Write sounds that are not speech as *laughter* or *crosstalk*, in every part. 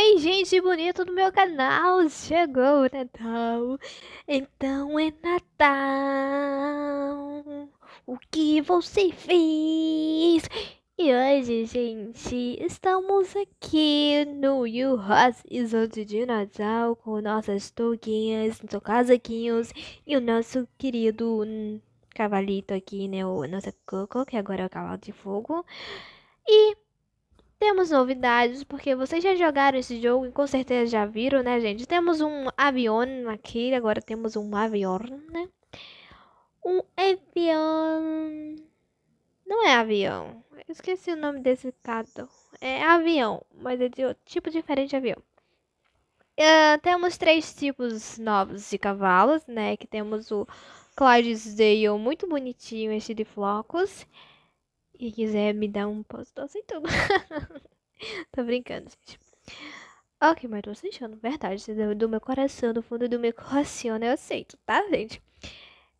Oi, gente bonita do meu canal! Chegou o Natal, então é Natal! O que você fez? E hoje, gente, estamos aqui no You Ross Resort de Natal com nossas touquinhas, nossos casaquinhos e o nosso querido cavalito aqui, né? O nosso Coco, que agora é o cavalo de fogo. E temos novidades, porque vocês já jogaram esse jogo e com certeza já viram, né, gente? Temos um avião aqui, agora temos um avião, né? Um avião... Não é avião. Eu esqueci o nome desse carro. É avião, mas é de outro tipo diferente de avião. Uh, temos três tipos novos de cavalos, né? Que temos o Clydesdale, muito bonitinho este de flocos e quiser me dar um pós, tô aceitando. *laughs* tô brincando, gente. Ok, mas tô sentindo, Verdade, do meu coração, do fundo do meu coração, eu aceito, tá, gente?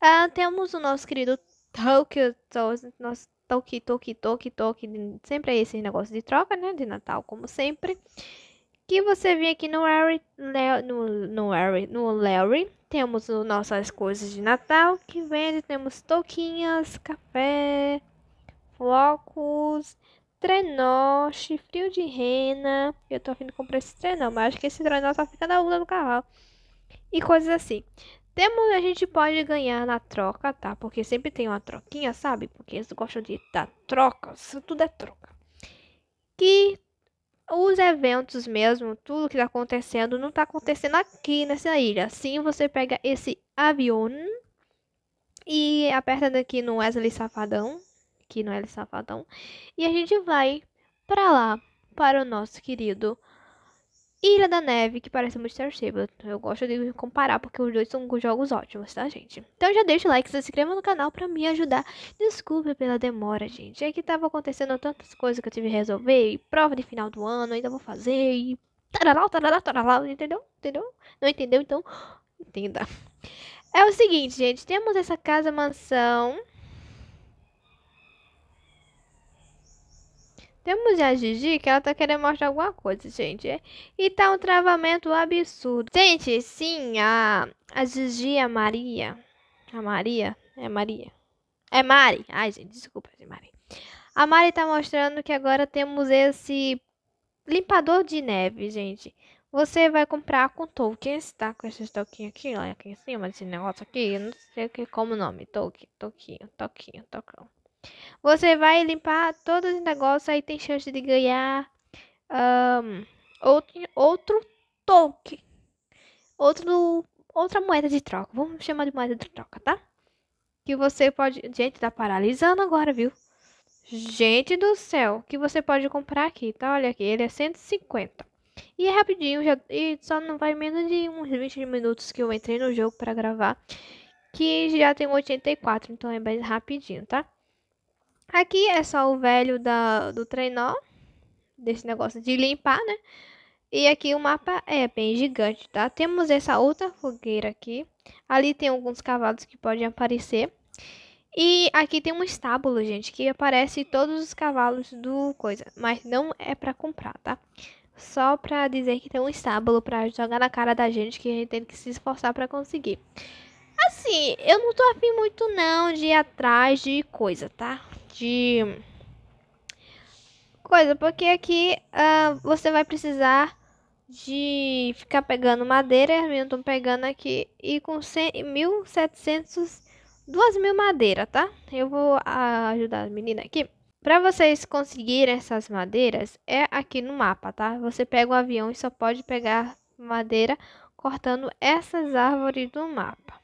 Ah, temos o nosso querido Tokyo nosso Toki, Toki, Toki, Toki, sempre é esse negócio de troca, né, de Natal, como sempre. Que você vem aqui no Larry, né, no, no Larry, no Larry, temos nossas coisas de Natal que vende, temos toquinhas, café, flocos, trenó, frio de rena. Eu tô afim de comprar esse trenó, mas acho que esse trenó só fica na lula do cavalo. E coisas assim. Temos, a gente pode ganhar na troca, tá? Porque sempre tem uma troquinha, sabe? Porque eles gostam de dar trocas, tudo é troca. Que os eventos mesmo, tudo que tá acontecendo, não tá acontecendo aqui nessa ilha. Sim, você pega esse avião e aperta aqui no Wesley Safadão, aqui no é El Safadão. E a gente vai para lá, para o nosso querido Ilha da Neve, que parece muito Star Eu gosto de comparar, porque os dois são jogos ótimos, tá, gente? Então já deixa o like, se inscreva no canal pra me ajudar. Desculpe pela demora, gente. É que tava acontecendo tantas coisas que eu tive que resolver, e prova de final do ano, ainda vou fazer, e... Tararau, tararau, tararau, entendeu? Entendeu? Não entendeu? Então, entenda. É o seguinte, gente, temos essa casa mansão Temos a Gigi que ela tá querendo mostrar alguma coisa, gente. E tá um travamento absurdo. Gente, sim, a, a Gigi, a Maria. A Maria? É Maria. É Mari. Ai, gente, desculpa, é Mari. A Mari tá mostrando que agora temos esse limpador de neve, gente. Você vai comprar com tokens, tá? Com esses toquinhos aqui, olha aqui em cima, esse negócio aqui. Eu não sei que, como o nome. Token, toquinho, toquinho, tocão. Você vai limpar todos os negócios, aí tem chance de ganhar um, outro, outro token. Outro, outra moeda de troca. Vamos chamar de moeda de troca, tá? Que você pode. Gente, tá paralisando agora, viu? Gente do céu, que você pode comprar aqui, tá? Olha aqui, ele é 150. E é rapidinho, já, e só não vai menos de uns 20 minutos que eu entrei no jogo para gravar, que já tem 84, então é bem rapidinho, tá? Aqui é só o velho da, do treinó, desse negócio de limpar, né? E aqui o mapa é bem gigante, tá? Temos essa outra fogueira aqui. Ali tem alguns cavalos que podem aparecer. E aqui tem um estábulo, gente, que aparece todos os cavalos do coisa. Mas não é pra comprar, tá? Só pra dizer que tem um estábulo pra jogar na cara da gente que a gente tem que se esforçar pra conseguir. Assim, eu não tô afim muito não de ir atrás de coisa, tá? de coisa, porque aqui uh, você vai precisar de ficar pegando madeira, eu estou pegando aqui, e com 100, 1700, 2000 madeira, tá? Eu vou uh, ajudar a menina aqui. Para vocês conseguirem essas madeiras, é aqui no mapa, tá? Você pega o um avião e só pode pegar madeira cortando essas árvores do mapa.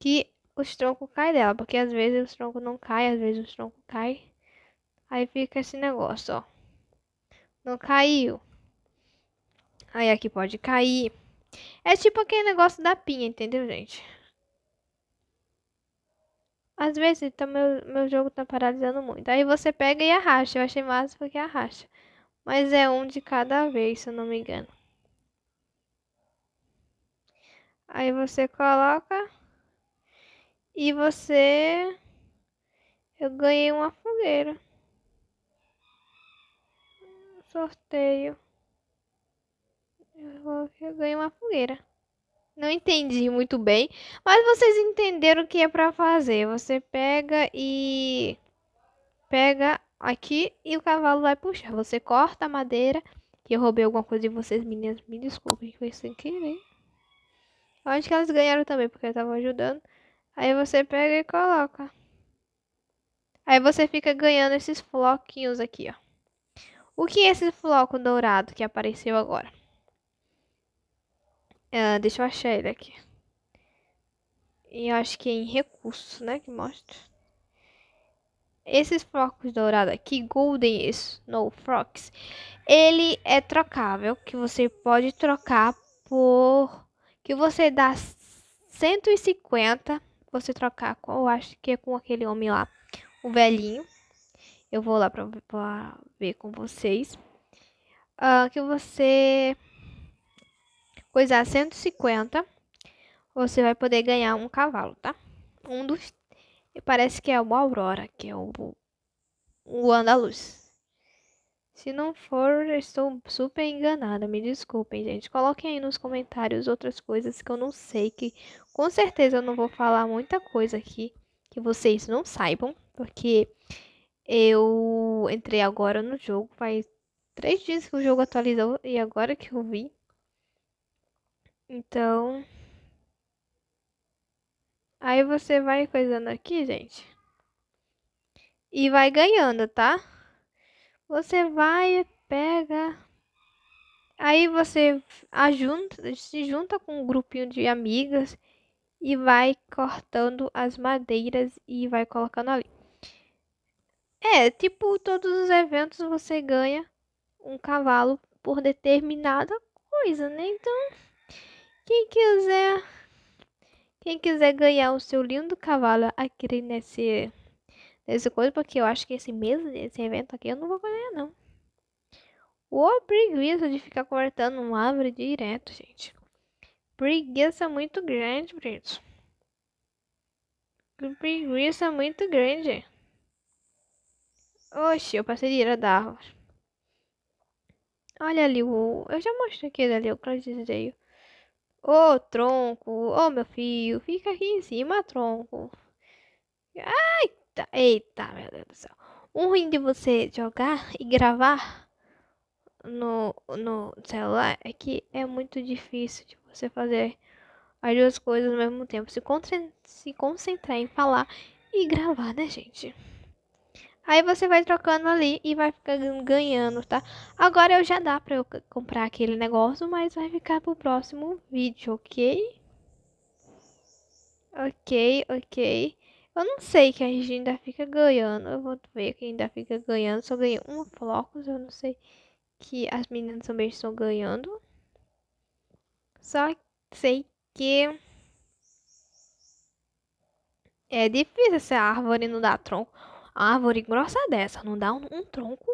Que os troncos caem dela, porque às vezes os troncos não caem, às vezes os troncos caem. Aí fica esse negócio, ó. Não caiu. Aí aqui pode cair. É tipo aquele negócio da pinha, entendeu, gente? Às vezes então, meu, meu jogo tá paralisando muito. Aí você pega e arrasta Eu achei massa porque arrasta Mas é um de cada vez, se eu não me engano. Aí você coloca. E você. Eu ganhei uma fogueira. Sorteio. Eu ganhei uma fogueira. Não entendi muito bem, mas vocês entenderam o que é para fazer. Você pega e pega aqui e o cavalo vai puxar. Você corta a madeira, que eu roubei alguma coisa de vocês, meninas, me desculpem, foi sem querer. Eu acho que elas ganharam também, porque eu tava ajudando. Aí você pega e coloca. Aí você fica ganhando esses floquinhos aqui, ó. O que é esse floco dourado que apareceu agora? Uh, deixa eu achar ele aqui. E eu acho que é em recursos, né? Que mostra. Esses flocos dourados aqui, Golden Snow Frogs, ele é trocável, que você pode trocar por... Que você dá 150 você trocar com, eu acho que é com aquele homem lá, o velhinho. Eu vou lá pra, pra ver com vocês. Uh, que você coisar 150, você vai poder ganhar um cavalo, tá? Um dos. Parece que é o Aurora, que é o, o Andaluz. Se não for, estou super enganada. Me desculpem, gente. Coloquem aí nos comentários outras coisas que eu não sei, que com certeza eu não vou falar muita coisa aqui que vocês não saibam, porque eu entrei agora no jogo, faz três dias que o jogo atualizou e agora que eu vi. Então. Aí você vai coisando aqui, gente. E vai ganhando, tá? Você vai, pega. Aí você ajunta, se junta com um grupinho de amigas e vai cortando as madeiras e vai colocando ali. É, tipo, todos os eventos você ganha um cavalo por determinada coisa, né? Então, quem quiser quem quiser ganhar o seu lindo cavalo aqui nesse né, dessa coisa, porque eu acho que esse mês, esse evento aqui, eu não vou ganhar não. Ô, preguiça de ficar cortando uma árvore direto, gente. Preguiça muito grande Preguiça muito grande. Oxi, eu passei direto da árvore. Olha ali o... Eu já mostrei aquele ali, o credideio. Ô, tronco. Ô, meu filho. Fica aqui em cima, tronco. Ai, Eita, eita, meu Deus do céu. Um ruim de você jogar e gravar no, no celular é que é muito difícil de você fazer as duas coisas ao mesmo tempo. Se, se concentrar em falar e gravar, né, gente? Aí você vai trocando ali e vai ficar ganhando, tá? Agora eu já dá pra eu comprar aquele negócio, mas vai ficar pro próximo vídeo, ok? Ok, ok. Eu não sei que a gente ainda fica ganhando. Eu vou ver que ainda fica ganhando. Só ganhei um flocos. Eu não sei que as meninas também estão ganhando. Só sei que... É difícil essa árvore não dar tronco. A árvore grossa dessa não dá um, um tronco.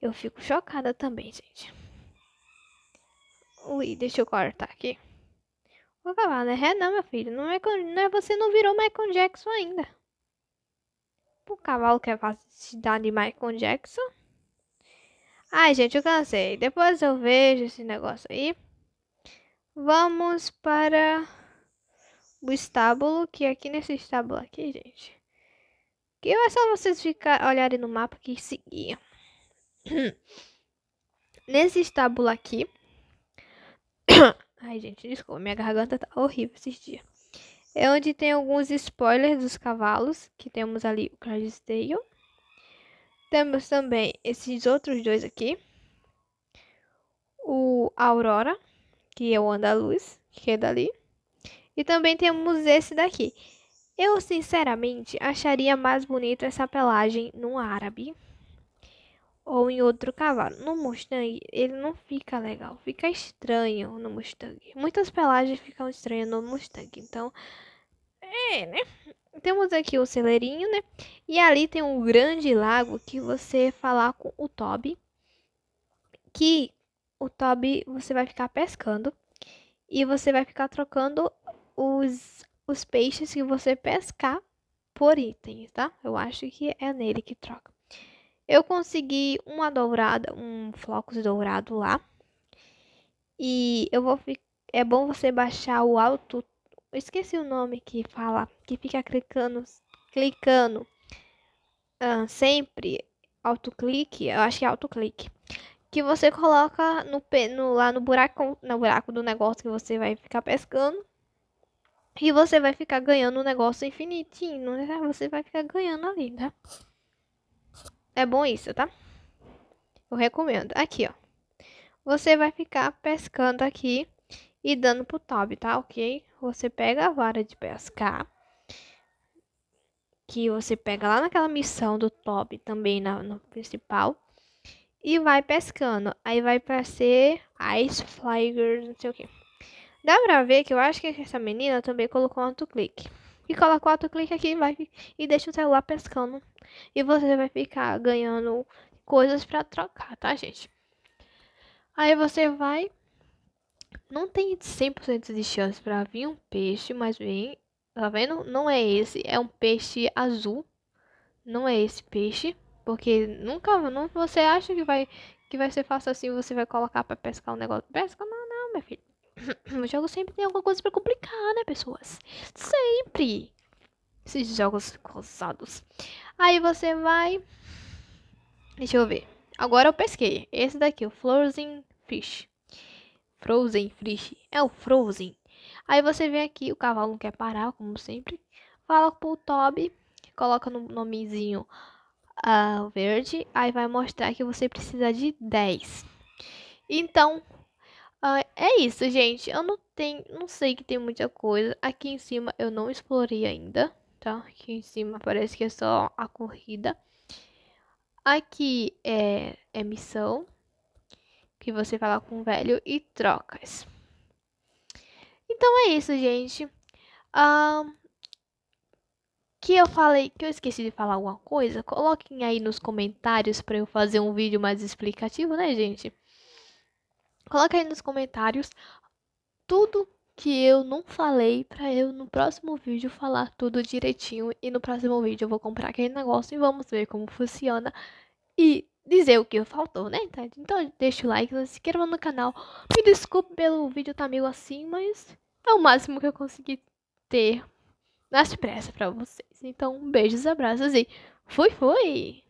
Eu fico chocada também, gente. Ui, deixa eu cortar aqui. Vou falar, né? É não, meu filho. Não é, não é você não virou Michael Jackson ainda. O cavalo que é facilidade de Michael Jackson. Ai, gente, eu cansei. Depois eu vejo esse negócio aí. Vamos para o estábulo, que é aqui nesse estábulo aqui, gente. Que é só vocês ficar, olharem no mapa que seguiam. *coughs* nesse estábulo aqui. Ai, gente, desculpa, minha garganta tá horrível esses dias. É onde tem alguns spoilers dos cavalos, que temos ali o Cragsdale. Temos também esses outros dois aqui. O Aurora, que é o Andaluz, que é dali. E também temos esse daqui. Eu, sinceramente, acharia mais bonito essa pelagem no árabe ou em outro cavalo. No Mustang, ele não fica legal, fica estranho no Mustang. Muitas pelagens ficam estranhas no Mustang, então é, né? Temos aqui o celeirinho, né? E ali tem um grande lago que você falar com o Toby, que o Toby você vai ficar pescando e você vai ficar trocando os os peixes que você pescar por itens, tá? Eu acho que é nele que troca. Eu consegui uma dourada, um flocos dourado lá. E eu vou é bom você baixar o auto, esqueci o nome que fala, que fica clicando, clicando uh, sempre autoclique, eu acho que é autoclique. Que você coloca no, no lá no buraco, no buraco do negócio que você vai ficar pescando. E você vai ficar ganhando um negócio infinitinho, né? Você vai ficar ganhando ali, né? É bom isso, tá? Eu recomendo. Aqui, ó. Você vai ficar pescando aqui e dando pro top, tá? Ok? Você pega a vara de pescar. Que você pega lá naquela missão do top, também na, no principal. E vai pescando. Aí vai aparecer ser Ice Flyer, não sei o que. Dá pra ver que eu acho que essa menina também colocou um autoclique e coloca o autoclique aqui vai, e deixa o celular pescando. E você vai ficar ganhando coisas para trocar, tá, gente? Aí você vai. Não tem 100% de chance para vir um peixe, mas vem. Tá vendo? Não é esse. É um peixe azul. Não é esse peixe. Porque nunca. Não, você acha que vai que vai ser fácil assim. Você vai colocar para pescar um negócio. Pesca? Não, não, minha filha. Os jogos sempre tem alguma coisa para complicar, né, pessoas? Sempre! Esses jogos cruzados. Aí você vai. Deixa eu ver. Agora eu pesquei. Esse daqui, o Frozen Fish. Frozen Fish. É o Frozen. Aí você vem aqui, o cavalo não quer parar, como sempre. Fala pro Toby, coloca no nomezinho uh, verde. Aí vai mostrar que você precisa de 10. Então, ah, é isso, gente. Eu não tenho, não sei que tem muita coisa. Aqui em cima eu não explorei ainda, tá? Aqui em cima parece que é só a corrida. Aqui é, é missão, que você fala com o velho e trocas. Então é isso, gente. Ah, que eu falei que eu esqueci de falar alguma coisa, coloquem aí nos comentários para eu fazer um vídeo mais explicativo, né, gente? Coloca aí nos comentários tudo que eu não falei para eu no próximo vídeo falar tudo direitinho e no próximo vídeo eu vou comprar aquele negócio e vamos ver como funciona e dizer o que faltou, né? Então deixa o like, se inscreva no canal. Me desculpe pelo vídeo tá meio assim, mas é o máximo que eu consegui ter nas pressas para vocês. Então beijos, abraços e fui, fui!